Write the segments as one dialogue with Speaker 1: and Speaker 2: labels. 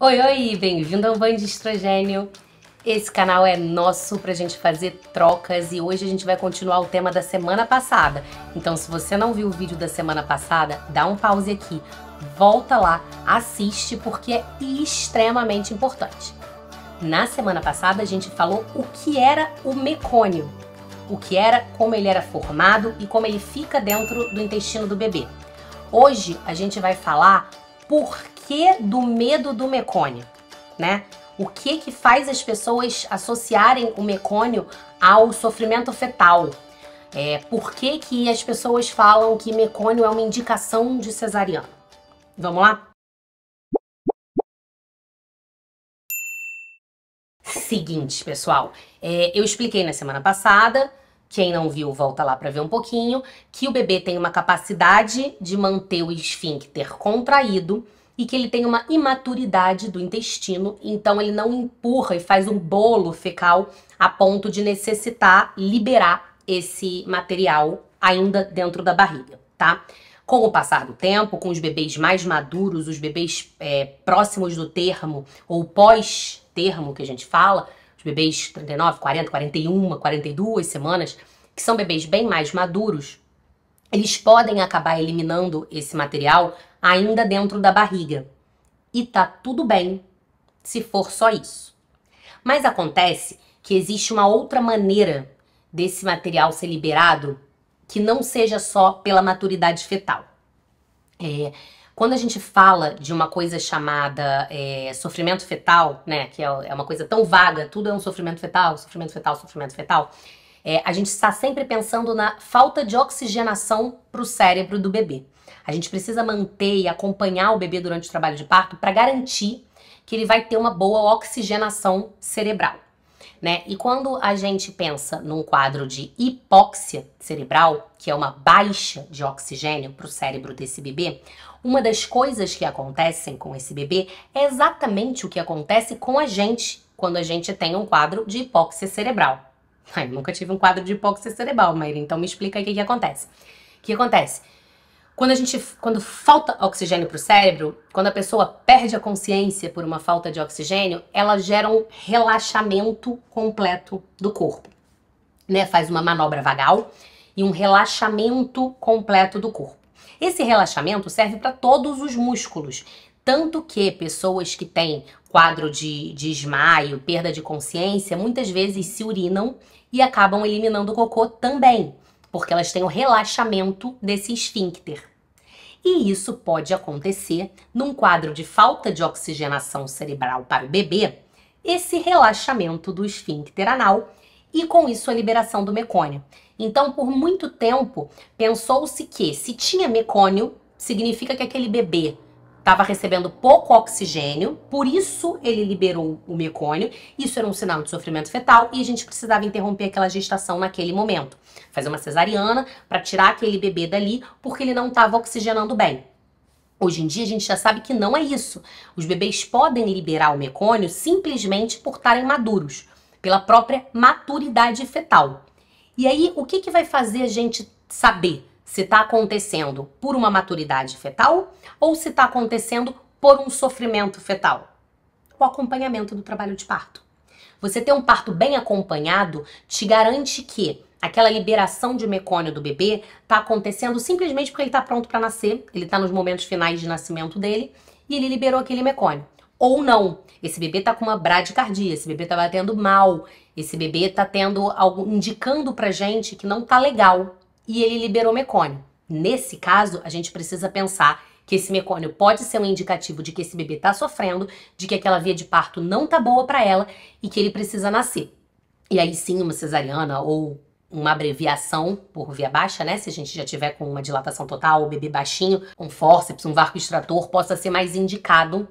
Speaker 1: Oi, oi! Bem-vindo ao Band Estrogênio. Esse canal é nosso pra gente fazer trocas e hoje a gente vai continuar o tema da semana passada. Então, se você não viu o vídeo da semana passada, dá um pause aqui, volta lá, assiste porque é extremamente importante. Na semana passada a gente falou o que era o mecônio, o que era, como ele era formado e como ele fica dentro do intestino do bebê. Hoje a gente vai falar por porquê do medo do mecônio, né? O que que faz as pessoas associarem o mecônio ao sofrimento fetal? É, por que que as pessoas falam que mecônio é uma indicação de cesariana? Vamos lá? Seguinte, pessoal, é, eu expliquei na semana passada quem não viu, volta lá para ver um pouquinho, que o bebê tem uma capacidade de manter o esfíncter contraído e que ele tem uma imaturidade do intestino, então ele não empurra e faz um bolo fecal a ponto de necessitar liberar esse material ainda dentro da barriga, tá? Com o passar do tempo, com os bebês mais maduros, os bebês é, próximos do termo ou pós-termo que a gente fala, os bebês 39, 40, 41, 42 semanas, que são bebês bem mais maduros, eles podem acabar eliminando esse material ainda dentro da barriga. E tá tudo bem se for só isso. Mas acontece que existe uma outra maneira desse material ser liberado que não seja só pela maturidade fetal. É, quando a gente fala de uma coisa chamada é, sofrimento fetal, né, que é, é uma coisa tão vaga, tudo é um sofrimento fetal, sofrimento fetal, sofrimento fetal, é, a gente está sempre pensando na falta de oxigenação para o cérebro do bebê. A gente precisa manter e acompanhar o bebê durante o trabalho de parto para garantir que ele vai ter uma boa oxigenação cerebral. Né? E quando a gente pensa num quadro de hipóxia cerebral, que é uma baixa de oxigênio para o cérebro desse bebê, uma das coisas que acontecem com esse bebê é exatamente o que acontece com a gente quando a gente tem um quadro de hipóxia cerebral. Ai, nunca tive um quadro de hipóxia cerebral, Maíra, então me explica aí o que, que acontece. O que acontece? Quando a gente, quando falta oxigênio para o cérebro, quando a pessoa perde a consciência por uma falta de oxigênio, ela gera um relaxamento completo do corpo, né? Faz uma manobra vagal e um relaxamento completo do corpo. Esse relaxamento serve para todos os músculos, tanto que pessoas que têm quadro de, de perda de consciência, muitas vezes se urinam e acabam eliminando o cocô também porque elas têm o relaxamento desse esfíncter. E isso pode acontecer num quadro de falta de oxigenação cerebral para o bebê, esse relaxamento do esfíncter anal e com isso a liberação do mecônio. Então, por muito tempo, pensou-se que se tinha mecônio, significa que aquele bebê estava recebendo pouco oxigênio, por isso ele liberou o mecônio. Isso era um sinal de sofrimento fetal e a gente precisava interromper aquela gestação naquele momento. Fazer uma cesariana para tirar aquele bebê dali, porque ele não estava oxigenando bem. Hoje em dia a gente já sabe que não é isso. Os bebês podem liberar o mecônio simplesmente por estarem maduros, pela própria maturidade fetal. E aí, o que, que vai fazer a gente saber se está acontecendo por uma maturidade fetal ou se está acontecendo por um sofrimento fetal. O acompanhamento do trabalho de parto. Você ter um parto bem acompanhado te garante que aquela liberação de mecônio do bebê está acontecendo simplesmente porque ele está pronto para nascer, ele está nos momentos finais de nascimento dele e ele liberou aquele mecônio. Ou não, esse bebê está com uma bradicardia, esse bebê está batendo mal, esse bebê está tendo algo indicando para gente que não está legal e ele liberou mecônio. Nesse caso, a gente precisa pensar que esse mecônio pode ser um indicativo de que esse bebê está sofrendo, de que aquela via de parto não tá boa para ela e que ele precisa nascer. E aí sim, uma cesariana ou uma abreviação por via baixa, né? Se a gente já tiver com uma dilatação total, o bebê baixinho, com fórceps, um varco extrator, possa ser mais indicado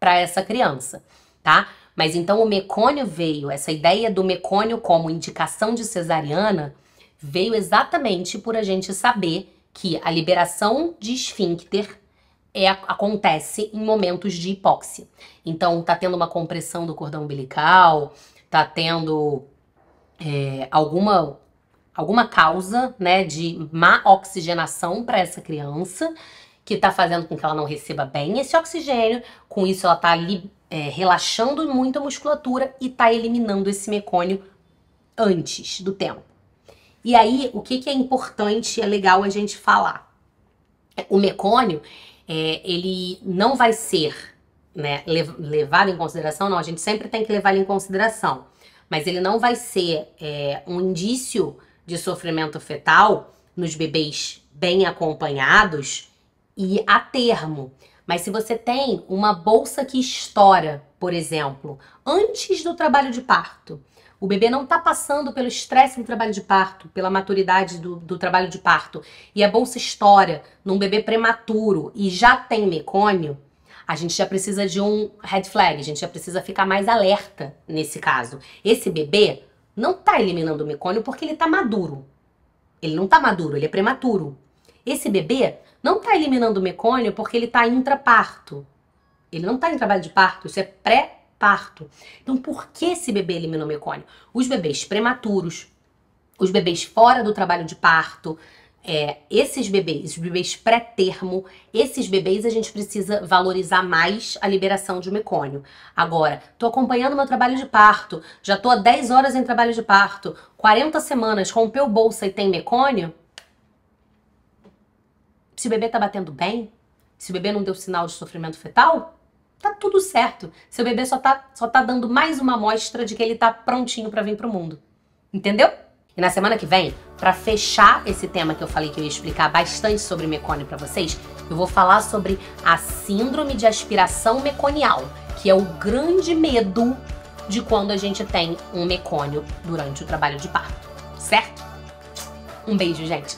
Speaker 1: para essa criança, tá? Mas então o mecônio veio, essa ideia do mecônio como indicação de cesariana veio exatamente por a gente saber que a liberação de esfíncter é, acontece em momentos de hipóxia. Então, tá tendo uma compressão do cordão umbilical, tá tendo é, alguma alguma causa, né, de má oxigenação para essa criança que está fazendo com que ela não receba bem esse oxigênio. Com isso, ela está ali é, relaxando muito a musculatura e está eliminando esse mecônio antes do tempo. E aí, o que, que é importante, é legal a gente falar? O mecônio, é, ele não vai ser né, levado em consideração, não, a gente sempre tem que levar ele em consideração, mas ele não vai ser é, um indício de sofrimento fetal nos bebês bem acompanhados e a termo. Mas se você tem uma bolsa que estoura, por exemplo, antes do trabalho de parto, o bebê não está passando pelo estresse do trabalho de parto, pela maturidade do, do trabalho de parto, e a é bolsa história num bebê prematuro e já tem mecônio, a gente já precisa de um red flag, a gente já precisa ficar mais alerta nesse caso. Esse bebê não está eliminando o mecônio porque ele está maduro. Ele não está maduro, ele é prematuro. Esse bebê não está eliminando o mecônio porque ele está intraparto. Ele não está em trabalho de parto, isso é pré parto. Então, por que esse bebê eliminou mecônio? Os bebês prematuros, os bebês fora do trabalho de parto, é, esses bebês, os bebês pré-termo, esses bebês a gente precisa valorizar mais a liberação de mecônio. Agora, tô acompanhando meu trabalho de parto, já tô há 10 horas em trabalho de parto, 40 semanas, rompeu bolsa e tem mecônio? Se o bebê tá batendo bem, se o bebê não deu sinal de sofrimento fetal, tá tudo certo. Seu bebê só tá, só tá dando mais uma amostra de que ele tá prontinho para vir pro mundo. Entendeu? E na semana que vem, para fechar esse tema que eu falei que eu ia explicar bastante sobre mecônio para vocês, eu vou falar sobre a síndrome de aspiração meconial, que é o grande medo de quando a gente tem um mecônio durante o trabalho de parto, certo? Um beijo, gente.